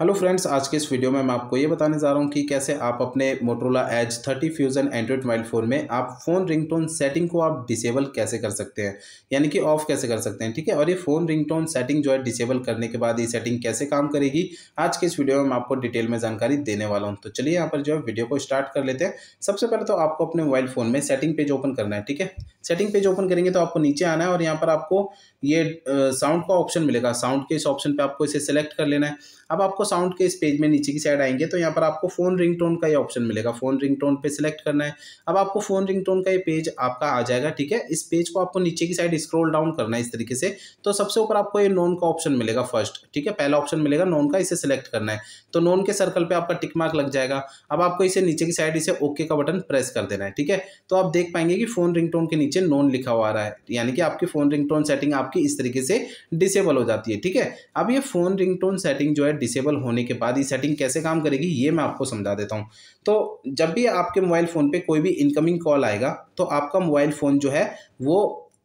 hello friends आज के इस वीडियो में मैं आपको ये बताने जा रहा हूँ कि कैसे आप अपने Motorola Edge 30 fusion Android mobile phone में आप फ़ोन रिंगटोन सेटिंग को आप डिसेबल कैसे कर सकते हैं यानी कि ऑफ कैसे कर सकते हैं ठीक है और ये फ़ोन रिंगटोन सेटिंग जो है डिसेबल करने के बाद ये सेटिंग कैसे काम करेगी आज के इस वीडियो में मैं आपको डिटेल में जानकारी देने वाला हूँ तो चलिए यहाँ पर जो है वीडियो को स्टार्ट कर लेते हैं सबसे पहले तो आपको अपने मोबाइल फ़ोन में सेटिंग पेज ओपन करना है ठीक है सेटिंग पेज ओपन करेंगे तो आपको नीचे आना है और यहाँ पर आपको ये साउंड का ऑप्शन मिलेगा साउंड के इस ऑप्शन पर आपको इसे सेलेक्ट कर लेना है अब आपको आपको साउंड के इस पेज में नीचे की साइड आएंगे तो यहाँ पर आपको फ़ोन रिंगटोन का ये ऑप्शन मिलेगा फ़ोन रिंगटोन पे सिलेक्ट करना है अब आपको फ़ोन रिंगटोन का ये पेज आपका आ जाएगा ठीक है इस पेज को आपको नीचे की साइड स्क्रोल डाउन करना है इस तरीके से तो सबसे ऊपर आपको ये नोन का ऑप्शन मिलेगा फर्स्ट ठीक है पहला ऑप्शन मिलेगा नोन का इसे सिलेक्ट करना है तो नोन के सर्कल पर आपका टिक मार्क लग जाएगा अब आपको इसे नीचे की साइड इसे ओके का बटन प्रेस कर देना है ठीक है तो आप देख पाएंगे कि फ़ोन रिंग के नीचे नोन लिखा हुआ रहा है यानी कि आपकी फ़ोन रिंग सेटिंग आपकी इस तरीके से डिसेबल हो जाती है ठीक है अब ये फ़ोन रिंग सेटिंग जो है डिसेबल इनेबल होने के बाद ये सेटिंग कैसे काम करेगी ये मैं आपको समझा देता हूँ तो जब भी आपके मोबाइल फ़ोन पे कोई भी इनकमिंग कॉल आएगा तो आपका मोबाइल फ़ोन जो है वो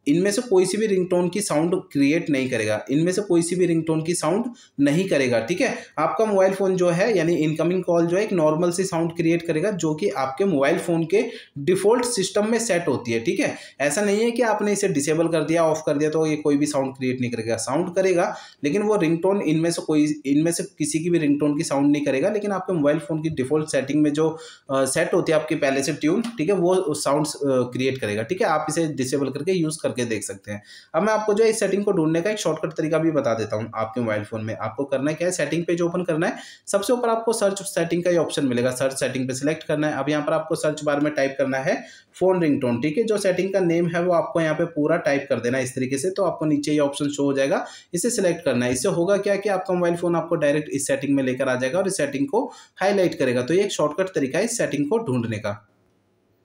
इनमें से कोई सी भी रिंगटोन की साउंड क्रिएट नहीं करेगा इनमें से कोई सी भी रिंगटोन की साउंड नहीं करेगा ठीक है आपका मोबाइल फ़ोन जो है यानी इनकमिंग कॉल जो है एक नॉर्मल सी साउंड क्रिएट करेगा जो कि आपके मोबाइल फ़ोन के डिफ़ॉल्ट सिस्टम में सेट होती है ठीक है ऐसा नहीं है कि आपने इसे डिसेबल कर दिया ऑफ कर दिया तो ये कोई भी साउंड क्रिएट नहीं करेगा साउंड करेगा लेकिन वो रिंग इनमें से कोई इनमें से किसी की भी रिंग की साउंड नहीं करेगा लेकिन आपके मोबाइल फ़ोन की डिफ़ॉल्ट सेटिंग में जो सेट होती है आपके पहले से ट्यून ठीक है वो साउंड क्रिएट करेगा ठीक है आप इसे डिसेबल करके यूज़ कर करके देख सकते हैं अब मैं आपको जो है इस सेटिंग को ढूंढने का एक शॉर्टकट तरीका भी बता देता हूँ आपके मोबाइल फोन में आपको करना है क्या है सेटिंग पेज ओपन करना है सबसे ऊपर आपको सर्च सेटिंग का ही ऑप्शन मिलेगा सर्च सेटिंग पे सिलेक्ट करना है अब यहाँ पर आपको सर्च बार में टाइप करना है फोन रिंग ठीक है जो सेटिंग का नेम है वो आपको यहाँ पे पूरा टाइप कर देना इस तरीके से तो आपको नीचे ये ऑप्शन शो हो जाएगा इसे सिलेक्ट करना है इससे होगा क्या कि आपका मोबाइल फोन आपको डायरेक्ट इस सेटिंग में लेकर आ जाएगा और इस सेटिंग को हाईलाइट करेगा तो ये एक शॉर्टकट तरीका है इस सेटिंग को ढूंढने का